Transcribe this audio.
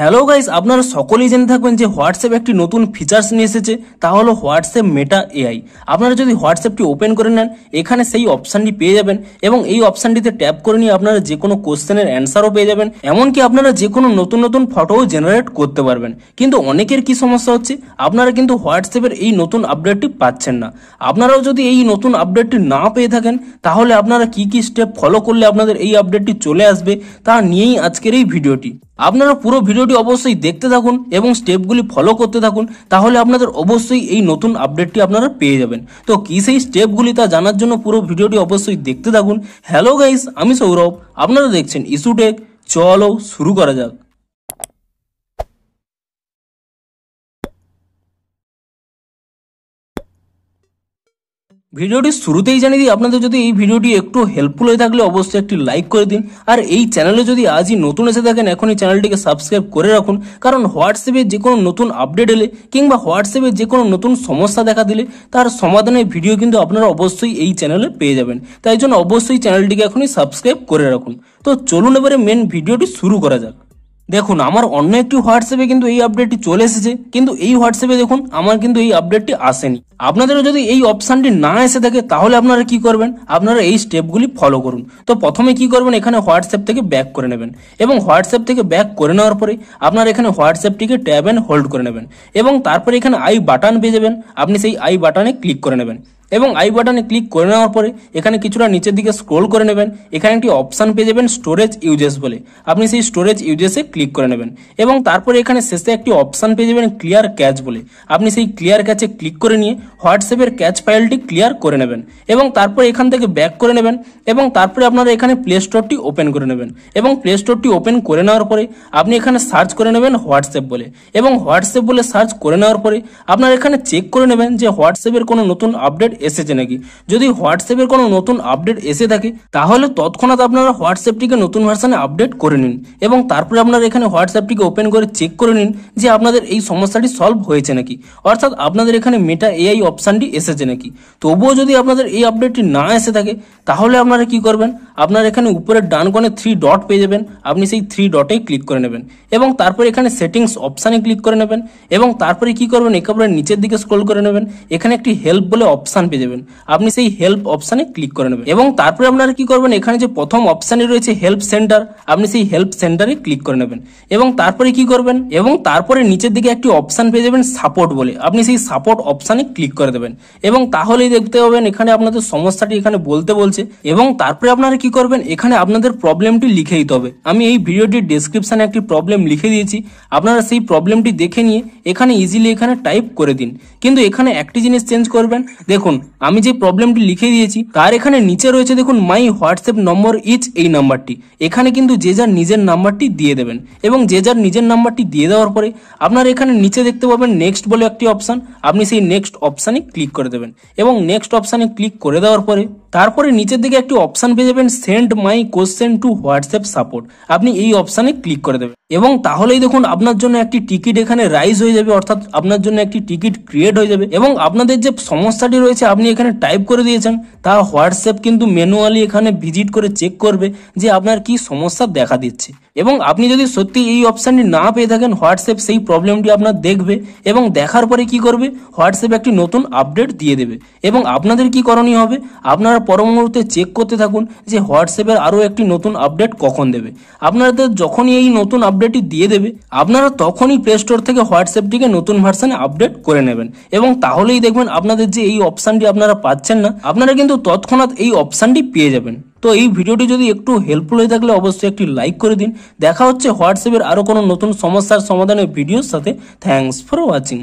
hello guys আপনারা সকলেই জেনে থাকবেন যে হোয়াটসঅ্যাপ একটি নতুন ফিচার্স নিয়ে এসেছে তা হলো হোয়াটসঅ্যাপ মেটা এআই আপনারা যদি হোয়াটসঅ্যাপটি ওপেন করে নেন এখানে সেই অপশানটি পেয়ে যাবেন এবং এই অপশানটিতে ট্যাপ করে নিয়ে আপনারা যে কোনো কোশ্চেনের অ্যান্সারও পেয়ে যাবেন এমনকি আপনারা যে কোনো নতুন নতুন ফটোও জেনারেট করতে পারবেন কিন্তু অনেকের কি সমস্যা হচ্ছে আপনারা কিন্তু হোয়াটসঅ্যাপের এই নতুন আপডেটটি পাচ্ছেন না আপনারাও যদি এই নতুন আপডেটটি না পেয়ে থাকেন তাহলে আপনারা কি কি স্টেপ ফলো করলে আপনাদের এই আপডেটটি চলে আসবে তা নিয়েই আজকের এই ভিডিওটি আপনারা পুরো ভিডিওটি অবশ্যই দেখতে থাকুন এবং স্টেপগুলি ফলো করতে থাকুন তাহলে আপনাদের অবশ্যই এই নতুন আপডেটটি আপনারা পেয়ে যাবেন তো কী সেই স্টেপগুলি তা জানার জন্য পুরো ভিডিওটি অবশ্যই দেখতে থাকুন হ্যালো গাইস আমি সৌরভ আপনারা দেখছেন ইস্যুটেক চলো শুরু করা যাক ভিডিওটি শুরুতেই জানিয়ে দিই আপনাদের যদি এই ভিডিওটি একটু হেল্পফুল হয়ে থাকলে অবশ্যই একটি লাইক করে দিন আর এই চ্যানেলে যদি আজই নতুন এসে থাকেন এখনই চ্যানেলটিকে সাবস্ক্রাইব করে রাখুন কারণ হোয়াটসঅ্যাপে যে কোনো নতুন আপডেট এলে কিংবা হোয়াটসঅ্যাপে যে কোনো নতুন সমস্যা দেখা দিলে তার সমাধানের ভিডিও কিন্তু আপনারা অবশ্যই এই চ্যানেলে পেয়ে যাবেন তাই জন্য অবশ্যই চ্যানেলটিকে এখনই সাবস্ক্রাইব করে রাখুন তো চলুন এবারে মেন ভিডিওটি শুরু করা যাক দেখুন আমার অন্য একটি হোয়াটসঅ্যাপে কিন্তু এই আপডেটটি চলে এসেছে কিন্তু এই হোয়াটসঅ্যাপে দেখুন আমার কিন্তু এই আপডেটটি আসেনি আপনাদেরও যদি এই অপশানটি না এসে থাকে তাহলে আপনারা কি করবেন আপনারা এই স্টেপগুলি ফলো করুন তো প্রথমে কি করবেন এখানে হোয়াটসঅ্যাপ থেকে ব্যাক করে নেবেন এবং হোয়াটসঅ্যাপ থেকে ব্যাক করে নেওয়ার পরে আপনারা এখানে হোয়াটসঅ্যাপটিকে ট্যাব অ্যান্ড হোল্ড করে নেবেন এবং তারপরে এখানে আই বাটন পেয়ে যাবেন আপনি সেই আই বাটনে ক্লিক করে নেবেন এবং আই বাটনে ক্লিক করে নেওয়ার পরে এখানে কিছুটা নিচের দিকে স্ক্রোল করে নেবেন এখানে একটি অপশান পেয়ে যাবেন স্টোরেজ ইউজেস বলে আপনি সেই স্টোরেজ ইউজেসে ক্লিক করে নেবেন এবং তারপরে এখানে শেষে একটি অপশান পেয়ে যাবেন ক্লিয়ার ক্যাচ বলে আপনি সেই ক্লিয়ার ক্যাচে ক্লিক করে নিয়ে হোয়াটসঅ্যাপের ক্যাচ ফাইলটি ক্লিয়ার করে নেবেন এবং তারপরে এখান থেকে ব্যাক করে নেবেন এবং তারপরে আপনারা এখানে প্লে স্টোরটি ওপেন করে নেবেন এবং প্লে স্টোরটি ওপেন করে নেওয়ার পরে আপনি এখানে সার্চ করে নেবেন হোয়াটসঅ্যাপ বলে এবং হোয়াটসঅ্যাপ বলে সার্চ করে নেওয়ার পরে আপনারা এখানে চেক করে নেবেন যে হোয়াটসঅ্যাপের কোনো নতুন আপডেট এসেছে নাকি যদি হোয়াটসঅ্যাপের কোনো নতুন আপডেট এসে থাকে তাহলে তৎক্ষণাৎ আপনারা হোয়াটসঅ্যাপটিকে নতুন ভার্সানে আপডেট করে নিন এবং তারপরে আপনারা এখানে হোয়াটসঅ্যাপটিকে ওপেন করে চেক করে নিন যে আপনাদের এই সমস্যাটি সলভ হয়েছে নাকি অর্থাৎ আপনাদের এখানে মেটা এআই অপশানটি এসেছে নাকি তবুও যদি আপনাদের এই আপডেটটি না এসে থাকে তাহলে আপনারা কি করবেন আপনারা এখানে উপরের ডান কোণে থ্রি ডট পেয়ে যাবেন আপনি সেই থ্রি ডটে ক্লিক করে নেবেন এবং তারপর এখানে সেটিংস অপশানে ক্লিক করে নেবেন এবং তারপরে কি করবেন একেবারে নিচের দিকে স্ক্রোল করে নেবেন এখানে একটি হেল্প বলে অপশান পেয়ে যাবেন আপনি সেই হেল্প অপশানে ক্লিক করে নেবেন এবং তারপরে আপনারা কি করবেন এখানে যে প্রথম অপশানে রয়েছে হেল্প সেন্টার আপনি সেই হেল্প সেন্টারে ক্লিক করে নেবেন এবং তারপরে কি করবেন এবং তারপরে নিচের দিকে একটি অপশান পেয়ে যাবেন সাপোর্ট বলে আপনি সেই সাপোর্ট অপশানে ক্লিক করে দেবেন এবং তাহলেই দেখতে পাবেন এখানে আপনাদের সমস্যাটি এখানে বলতে বলছে এবং তারপরে আপনারা কি করবেন এখানে আপনাদের প্রবলেমটি লিখে দিতে হবে আমি এই ভিডিওটির ডেসক্রিপশানে একটি প্রবলেম লিখে দিয়েছি আপনারা সেই প্রবলেমটি দেখে নিয়ে এখানে ইজিলি এখানে টাইপ করে দিন কিন্তু এখানে একটি জিনিস চেঞ্জ করবেন দেখুন আমি যে প্রবলেমটি লিখে দিয়েছি তার এখানে নিচে রয়েছে দেখুন মাই হোয়াটসঅ্যাপ নম্বর ইজ এই নাম্বারটি এখানে কিন্তু যে যার নিজের নাম্বারটি দিয়ে দেবেন এবং যে যার নিজের নাম্বারটি দিয়ে দেওয়ার পরে আপনার এখানে নিচে দেখতে পাবেন নেক্সট বলে একটি অপশান আপনি সেই নেক্সট অপশানে ক্লিক করে দেবেন এবং নেক্সট অপশানে ক্লিক করে দেওয়ার পরে তারপরে নিচের দিকে একটি অপশান পেয়ে যাবেন send my question to WhatsApp support আপনি এই অপশানে ক্লিক করে দেবেন এবং তাহলেই দেখুন আপনার জন্য একটি টিকিট এখানে রাইজ হয়ে যাবে অর্থাৎ আপনার জন্য একটি টিকিট ক্রিয়েট হয়ে যাবে এবং আপনাদের যে সমস্যাটি রয়েছে হয়েছে আপনি এখানে টাইপ করে দিয়েছেন তা হোয়াটসঅ্যাপ কিন্তু ম্যানুয়ালি এখানে ভিজিট করে চেক করবে যে আপনার কি সমস্যা দেখা দিচ্ছে এবং আপনি যদি সত্যি এই অপশানটি না পেয়ে থাকেন হোয়াটসঅ্যাপ সেই প্রবলেমটি আপনার দেখবে এবং দেখার পরে কি করবে হোয়াটসঅ্যাপ একটি নতুন আপডেট দিয়ে দেবে এবং আপনাদের কি করণীয় হবে আপনারা পর মুহূর্তে চেক করতে থাকুন যে হোয়াটসঅ্যাপের আরও একটি নতুন আপডেট কখন দেবে আপনাদের যখনই এই নতুন আপডেটটি দিয়ে দেবে আপনারা তখনই প্লে স্টোর থেকে হোয়াটসঅ্যাপটিকে নতুন ভার্সানে আপডেট করে নেবেন এবং তাহলেই দেখবেন আপনাদের যে এই অপশানটি আপনারা পাচ্ছেন না আপনারা কিন্তু তৎক্ষণাৎ এই অপশানটি পেয়ে যাবেন তো এই ভিডিওটি যদি একটু হেল্পফুল হয়ে থাকলে অবশ্যই একটি লাইক করে দিন দেখা হচ্ছে হোয়াটসঅ্যাপের আরও কোনো নতুন সমস্যার সমাধানের ভিডিওর সাথে থ্যাংকস ফর ওয়াচিং